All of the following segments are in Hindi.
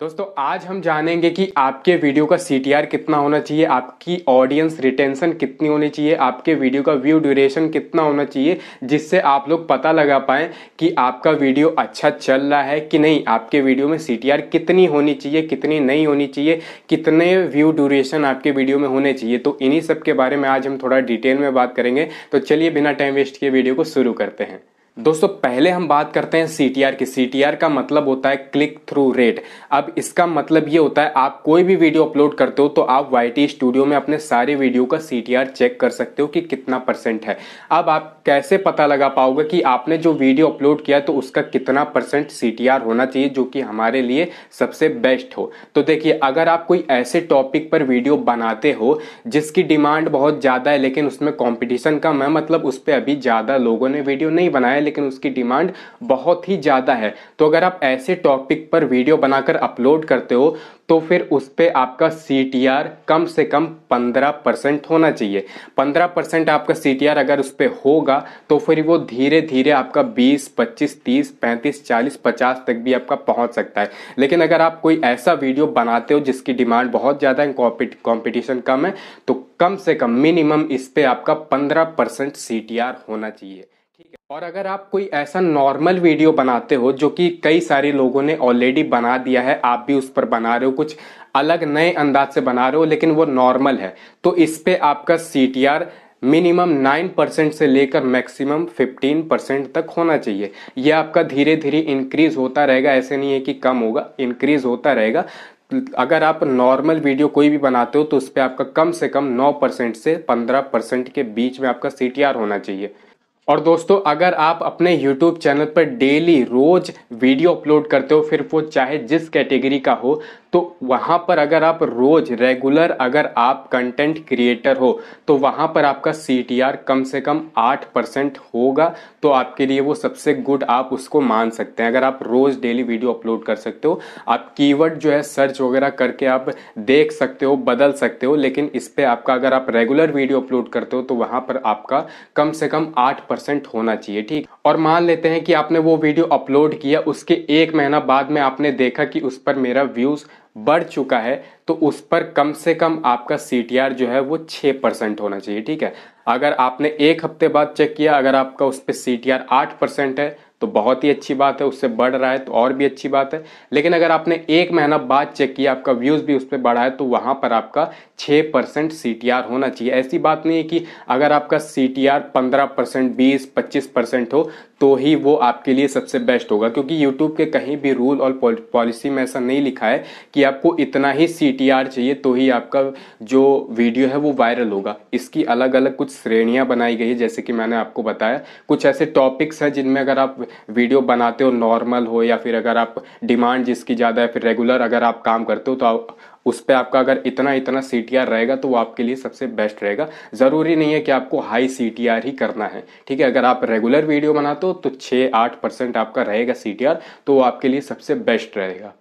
दोस्तों आज हम जानेंगे कि आपके वीडियो का सी कितना होना चाहिए आपकी ऑडियंस रिटेंशन कितनी होनी चाहिए आपके वीडियो का व्यू ड्यूरेशन कितना होना चाहिए जिससे आप लोग पता लगा पाएँ कि आपका वीडियो अच्छा चल रहा है कि नहीं आपके वीडियो में सी कितनी होनी चाहिए कितनी नहीं होनी चाहिए कितने व्यू ड्यूरेशन आपके वीडियो में होने चाहिए तो इन्हीं सब के बारे में आज हम थोड़ा डिटेल में बात करेंगे तो चलिए बिना टाइम वेस्ट किए वीडियो को शुरू करते हैं दोस्तों पहले हम बात करते हैं सी टी आर की सी टी आर का मतलब होता है क्लिक थ्रू रेट अब इसका मतलब ये होता है आप कोई भी वीडियो अपलोड करते हो तो आप वाई टी स्टूडियो में अपने सारे वीडियो का सी टी आर चेक कर सकते हो कि कितना परसेंट है अब आप कैसे पता लगा पाओगे कि आपने जो वीडियो अपलोड किया तो उसका कितना परसेंट सी टी आर होना चाहिए जो कि हमारे लिए सबसे बेस्ट हो तो देखिए अगर आप कोई ऐसे टॉपिक पर वीडियो बनाते हो जिसकी डिमांड बहुत ज़्यादा है लेकिन उसमें कॉम्पिटिशन कम है मतलब उस पर अभी ज़्यादा लोगों ने वीडियो नहीं बनाया लेकिन उसकी डिमांड बहुत ही ज़्यादा है तो अगर आप ऐसे टॉपिक पर वीडियो बनाकर अपलोड करते हो तो फिर उस पर आपका सी कम से कम 15 परसेंट होना चाहिए 15 परसेंट आपका सी अगर उस पर होगा तो फिर वो धीरे धीरे आपका 20, 25, 30, 35, 40, 50 तक भी आपका पहुंच सकता है लेकिन अगर आप कोई ऐसा वीडियो बनाते हो जिसकी डिमांड बहुत ज़्यादा है कॉम्पिटिशन कम है तो कम से कम मिनिमम इस पर आपका 15 परसेंट सी होना चाहिए ठीक है और अगर आप कोई ऐसा नॉर्मल वीडियो बनाते हो जो कि कई सारे लोगों ने ऑलरेडी बना दिया है आप भी उस पर बना रहे हो कुछ अलग नए अंदाज से बना रहे हो लेकिन वो नॉर्मल है तो इस पर आपका सी मिनिमम नाइन परसेंट से लेकर मैक्सिमम फिफ्टीन परसेंट तक होना चाहिए यह आपका धीरे धीरे इंक्रीज होता रहेगा ऐसे नहीं है कि कम होगा इंक्रीज होता रहेगा अगर आप नॉर्मल वीडियो कोई भी बनाते हो तो उस पर आपका कम से कम नौ परसेंट से पंद्रह परसेंट के बीच में आपका सी होना चाहिए और दोस्तों अगर आप अपने YouTube चैनल पर डेली रोज वीडियो अपलोड करते हो फिर वो चाहे जिस कैटेगरी का हो तो वहाँ पर अगर आप रोज रेगुलर अगर आप कंटेंट क्रिएटर हो तो वहाँ पर आपका सी कम से कम आठ परसेंट होगा तो आपके लिए वो सबसे गुड आप उसको मान सकते हैं अगर आप रोज डेली वीडियो अपलोड कर सकते हो आप कीवर्ड जो है सर्च वगैरह करके आप देख सकते हो बदल सकते हो लेकिन इस पर आपका अगर आप रेगुलर वीडियो अपलोड करते हो तो वहाँ पर आपका कम से कम आठ परसेंट होना चाहिए ठीक और मान लेते हैं कि आपने वो वीडियो अपलोड किया उसके एक महीना बाद में आपने देखा कि उस पर मेरा व्यूज़ बढ़ चुका है तो उस पर कम से कम आपका सी जो है वो छः परसेंट होना चाहिए ठीक है अगर आपने एक हफ्ते बाद चेक किया अगर आपका उस पर सी टी आठ परसेंट है तो बहुत ही अच्छी बात है उससे बढ़ रहा है तो और भी अच्छी बात है लेकिन अगर आपने एक महीना बाद चेक किया आपका व्यूज़ भी उस पर बढ़ा है तो वहां पर आपका छह परसेंट सी होना चाहिए ऐसी बात नहीं है कि अगर आपका सी टी आर पंद्रह परसेंट बीस पच्चीस परसेंट हो तो ही वो आपके लिए सबसे बेस्ट होगा क्योंकि यूट्यूब के कहीं भी रूल और पॉलिसी में ऐसा नहीं लिखा है कि आपको इतना ही सी टी आर चाहिए तो ही आपका जो वीडियो है वो वायरल होगा इसकी अलग अलग कुछ श्रेणियां बनाई गई है जैसे कि मैंने आपको बताया कुछ ऐसे टॉपिक्स हैं जिनमें अगर आप वीडियो बनाते हो नॉर्मल हो या फिर अगर आप डिमांड जिसकी ज़्यादा है फिर रेगुलर अगर आप काम करते हो तो आप उस पर आपका अगर इतना इतना सी रहेगा तो वो आपके लिए सबसे बेस्ट रहेगा ज़रूरी नहीं है कि आपको हाई सी टी आर ही करना है ठीक है अगर आप रेगुलर वीडियो बनाते हो तो छः आठ परसेंट आपका रहेगा सी टी आर तो वो आपके लिए सबसे बेस्ट रहेगा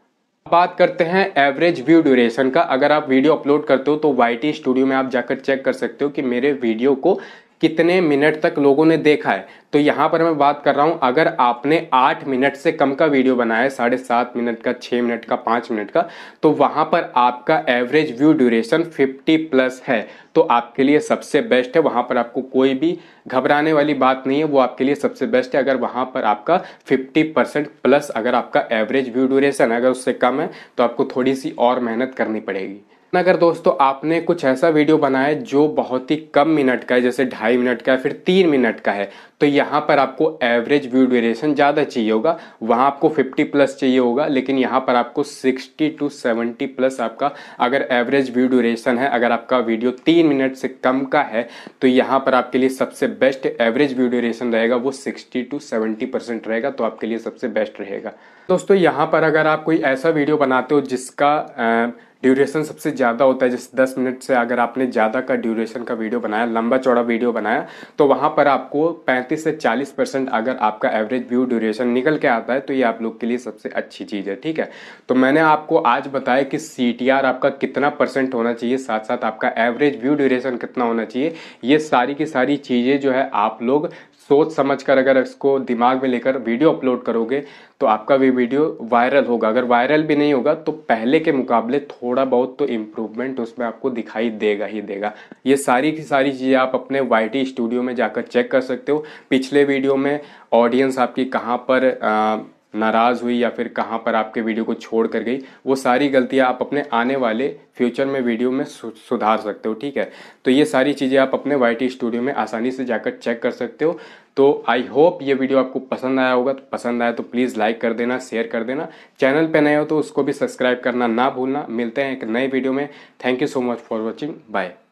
बात करते हैं एवरेज व्यू ड्यूरेशन का अगर आप वीडियो अपलोड करते हो तो वाई टी स्टूडियो में आप जाकर चेक कर सकते हो कि मेरे वीडियो को कितने मिनट तक लोगों ने देखा है तो यहाँ पर मैं बात कर रहा हूँ अगर आपने आठ मिनट से कम का वीडियो बनाया है साढ़े सात मिनट का छः मिनट का पाँच मिनट का तो वहाँ पर आपका average view duration fifty plus है तो आपके लिए सबसे बेस्ट है वहाँ पर आपको कोई भी घबराने वाली बात नहीं है वो आपके लिए सबसे बेस्ट है अगर वहाँ पर आपका फिफ्टी परसेंट प्लस अगर आपका एवरेज व्यू ड्यूरेशन अगर उससे कम है तो आपको थोड़ी सी और मेहनत करनी पड़ेगी अगर दोस्तों आपने कुछ ऐसा वीडियो बनाया जो बहुत ही कम मिनट का है जैसे ढाई मिनट का है फिर तीन मिनट का है तो यहाँ पर आपको एवरेज व्यू ड्यूरेशन ज़्यादा चाहिए होगा वहाँ आपको 50 प्लस चाहिए होगा लेकिन यहाँ पर आपको 60 टू 70 प्लस आपका अगर एवरेज व्यू ड्यूरेशन है अगर आपका वीडियो तीन मिनट से कम का है तो यहाँ पर आपके लिए सबसे बेस्ट एवरेज व्यू ड्यूरेशन रहेगा वो सिक्सटी टू सेवेंटी परसेंट रहेगा तो आपके लिए सबसे बेस्ट रहेगा दोस्तों यहाँ पर अगर आप कोई ऐसा वीडियो बनाते हो जिसका आ, ड्यूरेशन सबसे ज़्यादा होता है जैसे 10 मिनट से अगर आपने ज़्यादा का ड्यूरेशन का वीडियो बनाया लंबा चौड़ा वीडियो बनाया तो वहाँ पर आपको पैंतीस से चालीस परसेंट अगर आपका एवरेज व्यू ड्यूरेशन निकल के आता है तो ये आप लोग के लिए सबसे अच्छी चीज़ है ठीक है तो मैंने आपको आज बताया कि सी आपका कितना परसेंट होना चाहिए साथ साथ आपका एवरेज व्यू ड्यूरेशन कितना होना चाहिए ये सारी की सारी चीज़ें जो है आप लोग सोच समझ कर अगर इसको दिमाग में लेकर वीडियो अपलोड करोगे तो आपका भी वीडियो वायरल होगा अगर वायरल भी नहीं होगा तो पहले के मुकाबले थोड़ा बहुत तो इम्प्रूवमेंट उसमें आपको दिखाई देगा ही देगा ये सारी की सारी चीज़ें आप अपने वाई स्टूडियो में जाकर चेक कर सकते हो पिछले वीडियो में ऑडियंस आपकी कहाँ पर आ, नाराज़ हुई या फिर कहाँ पर आपके वीडियो को छोड़ कर गई वो सारी गलतियाँ आप अपने आने वाले फ्यूचर में वीडियो में सुधार सकते हो ठीक है तो ये सारी चीज़ें आप अपने वाई स्टूडियो में आसानी से जाकर चेक कर सकते हो तो आई होप ये वीडियो आपको पसंद आया होगा तो पसंद आया तो प्लीज़ लाइक कर देना शेयर कर देना चैनल पर नए हो तो उसको भी सब्सक्राइब करना ना भूलना मिलते हैं एक नए वीडियो में thank you so much for watching bye